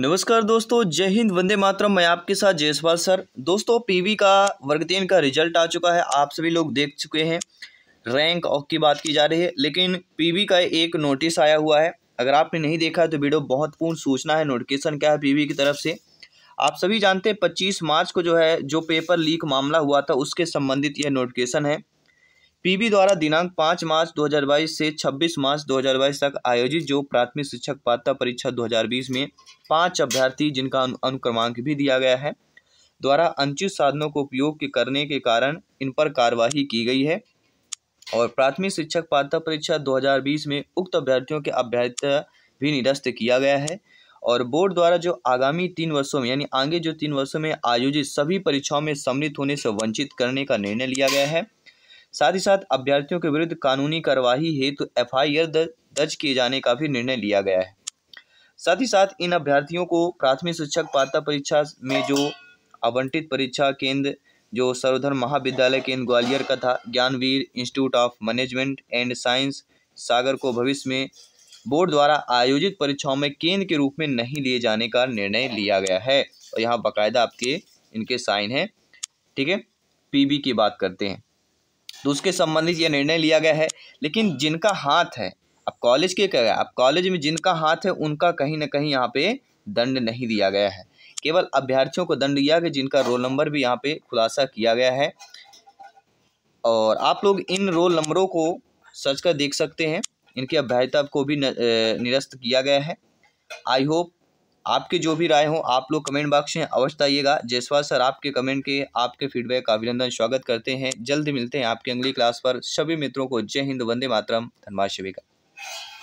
नमस्कार दोस्तों जय हिंद वंदे मातरम मैं आपके साथ जयसवाल सर दोस्तों पीवी का वर्ग तीन का रिजल्ट आ चुका है आप सभी लोग देख चुके हैं रैंक ऑफ की बात की जा रही है लेकिन पीवी का एक नोटिस आया हुआ है अगर आपने नहीं देखा है तो वीडियो बहुत पूर्ण सूचना है नोटिफिकेशन क्या है पीवी की तरफ से आप सभी जानते हैं पच्चीस मार्च को जो है जो पेपर लीक मामला हुआ था उसके संबंधित यह नोटिफिकेशन है पीबी द्वारा दिनांक पाँच मार्च 2022 से 26 मार्च 2022 तक आयोजित जो प्राथमिक शिक्षक पात्रता परीक्षा 2020 में पांच अभ्यर्थी जिनका अनुक्रमांक भी दिया गया है द्वारा अनुचित साधनों को उपयोग के करने के कारण इन पर कार्यवाही की गई है और प्राथमिक शिक्षक पात्रता परीक्षा 2020 में उक्त अभ्यर्थियों के अभ्यर्थी भी निरस्त किया गया है और बोर्ड द्वारा जो आगामी तीन वर्षों में यानी आगे जो तीन वर्षों में आयोजित सभी परीक्षाओं में सम्मिलित होने से वंचित करने का निर्णय लिया गया है साथ ही साथ अभ्यर्थियों के विरुद्ध कानूनी कार्यवाही हेतु तो एफआईआर दर्ज किए जाने का भी निर्णय लिया गया है साथ ही साथ इन अभ्यर्थियों को प्राथमिक शिक्षक पात्रता परीक्षा में जो आवंटित परीक्षा केंद्र जो सर्वधर्म महाविद्यालय केंद्र ग्वालियर का था Gyanveer Institute of Management and Science Sagar को भविष्य में बोर्ड द्वारा आयोजित परीक्षाओं में केंद्र के रूप में नहीं लिए जाने का निर्णय लिया गया है और यहाँ बाकायदा आपके इनके साइन हैं ठीक है पी की बात करते हैं तो उसके संबंधित ये निर्णय लिया गया है लेकिन जिनका हाथ है अब कॉलेज के क्या आप कॉलेज में जिनका हाथ है उनका कहीं ना कहीं यहाँ पे दंड नहीं दिया गया है केवल अभ्यर्थियों को दंड दिया गया जिनका रोल नंबर भी यहाँ पे खुलासा किया गया है और आप लोग इन रोल नंबरों को सर्च कर देख सकते हैं इनकी अभ्यर्थता को भी निरस्त किया गया है आई होप आपकी जो भी राय हो आप लोग कमेंट बॉक्स में अवश्य आइएगा जयसवाल सर आपके कमेंट के आपके फीडबैक का अभिनंदन स्वागत करते हैं जल्द मिलते हैं आपकी अगली क्लास पर सभी मित्रों को जय हिंद वंदे मातरम धनबाद शिविका